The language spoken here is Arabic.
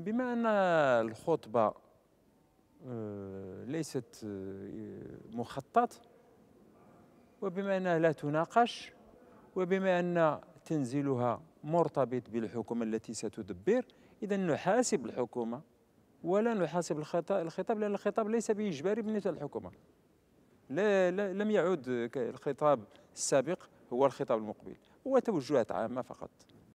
بما أن الخطبة آه، ليست آه، مخطط وبما أنها لا تناقش وبما أن تنزيلها مرتبط بالحكومة التي ستدبر إذا نحاسب الحكومة ولا نحاسب الخطاب لأن الخطاب ليس بإجباري بالنسبة للحكومة لا, لا لم يعد الخطاب السابق هو الخطاب المقبل هو توجهات عامة فقط